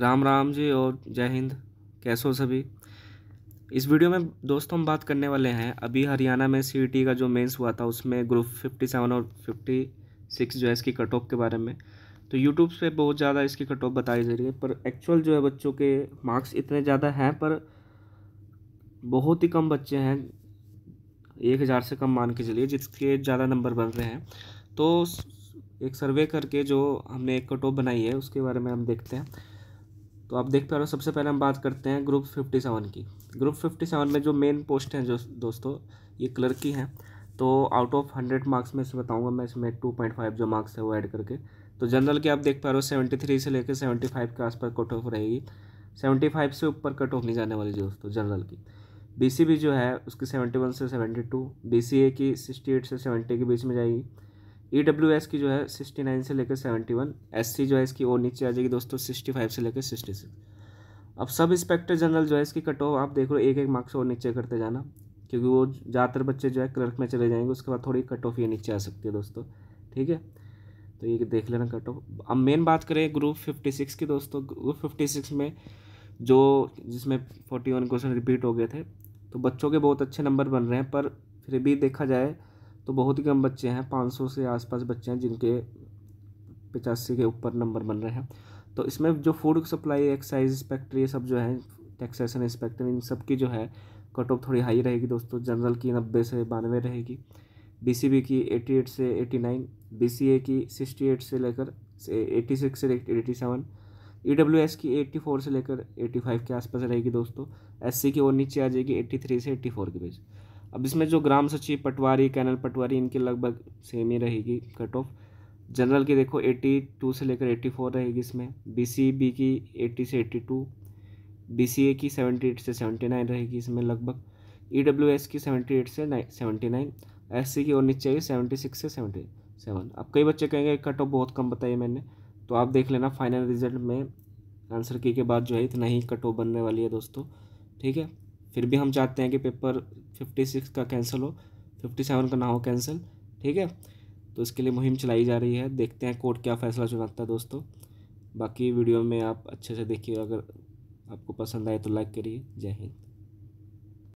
राम राम जी और जय हिंद कैसे हो सभी इस वीडियो में दोस्तों हम बात करने वाले हैं अभी हरियाणा में सी e का जो मेंस हुआ था उसमें ग्रुप 57 और 56 जो है इसकी कट ऑफ के बारे में तो यूट्यूब पे बहुत ज़्यादा इसकी कट ऑफ बताई जा रही है पर एक्चुअल जो है बच्चों के मार्क्स इतने ज़्यादा हैं पर बहुत ही कम बच्चे हैं एक हज़ार से कम मान के चलिए जिसके ज़्यादा नंबर बन रहे हैं तो एक सर्वे करके जो हमने एक कट ऑफ बनाई है उसके बारे में हम देखते हैं तो आप देख पा रहे हो सबसे पहले हम बात करते हैं ग्रुप फिफ्टी सेवन की ग्रुप फिफ्टी सेवन में जो मेन पोस्ट हैं जो दोस्तों ये क्लर्क की हैं तो आउट ऑफ हंड्रेड मार्क्स में से बताऊँगा मैं इसमें टू पॉइंट फाइव जो मार्क्स है वो ऐड करके तो जनरल के आप देख पा रहे हो सेवेंटी थ्री से लेकर सेवेंटी फाइव के आसपास कट ऑफ रहेगी सेवेंटी फाइव से ऊपर कट ऑफ नहीं जाने वाली दोस्तों जनरल की बी सी भी जो है उसकी सेवेंटी वन से seventy two B C A की सिक्सटी एट से सेवेंटी के बीच में जाएगी ई डब्ल्यू एस की जो है सिक्सटी नाइन से लेकर सेवेंटी वन एस सी जो है इसकी और नीचे आ जाएगी दोस्तों सिक्सटी फाइव से लेकर सिक्सटी सिक्स अब सब इंस्पेक्टर जनरल जो है इसकी कट ऑफ आप देख लो एक एक मार्क्स और नीचे करते जाना क्योंकि वो ज़्यादातर बच्चे जो है क्लर्क में चले जाएंगे उसके बाद थोड़ी कट ऑफ ये नीचे आ सकती है दोस्तों ठीक है तो ये देख लेना कट ऑफ अब मेन बात करें ग्रुप फिफ्टी सिक्स की दोस्तों ग्रुप फिफ्टी सिक्स में जो जिसमें फोर्टी वन क्वेश्चन रिपीट हो गए थे तो बच्चों के बहुत अच्छे नंबर बन रहे हैं पर फिर भी देखा जाए तो बहुत ही कम बच्चे हैं 500 से आसपास बच्चे हैं जिनके पचासी के ऊपर नंबर बन रहे हैं तो इसमें जो फूड सप्लाई एक्साइज इंस्पेक्टर ये सब जो है टैक्सेशन इंस्पेक्टर इन सब की जो है कट ऑफ थोड़ी हाई रहेगी दोस्तों जनरल की नब्बे से बानवे रहेगी बीसीबी की एट से एटी सी बीसीए की सिक्सटी एट से लेकर सिक्स से eighty seven E W S की एट्टी फोर से लेकर फाइव e के आसपास रहेगी दोस्तों एस सी की और नीचे आ जाएगी एट्टी थ्री से एट्टी फोर के बीच अब इसमें जो ग्राम सचिव पटवारी कैनल पटवारी इनकी लगभग सेम ही रहेगी कट ऑफ जनरल की देखो 82 से लेकर 84 रहेगी इसमें बीसीबी की 80 से 82 बीसीए की 78 से 79 रहेगी इसमें लगभग ईडब्ल्यूएस e की 78 से 79 एससी की और नीचे आएगी 76 से 77 अब कई बच्चे कहेंगे कट ऑफ बहुत कम बताई मैंने तो आप देख लेना फाइनल रिजल्ट में आंसर की के बाद जो है इतना ही कट ऑफ बनने वाली है दोस्तों ठीक है फिर भी हम चाहते हैं कि पेपर फिफ्टी सिक्स का कैंसिल हो फिफ्टी सेवन का ना हो कैंसिल ठीक है तो इसके लिए मुहिम चलाई जा रही है देखते हैं कोर्ट क्या फ़ैसला सुनाता है दोस्तों बाकी वीडियो में आप अच्छे से देखिए अगर आपको पसंद आए तो लाइक करिए जय हिंद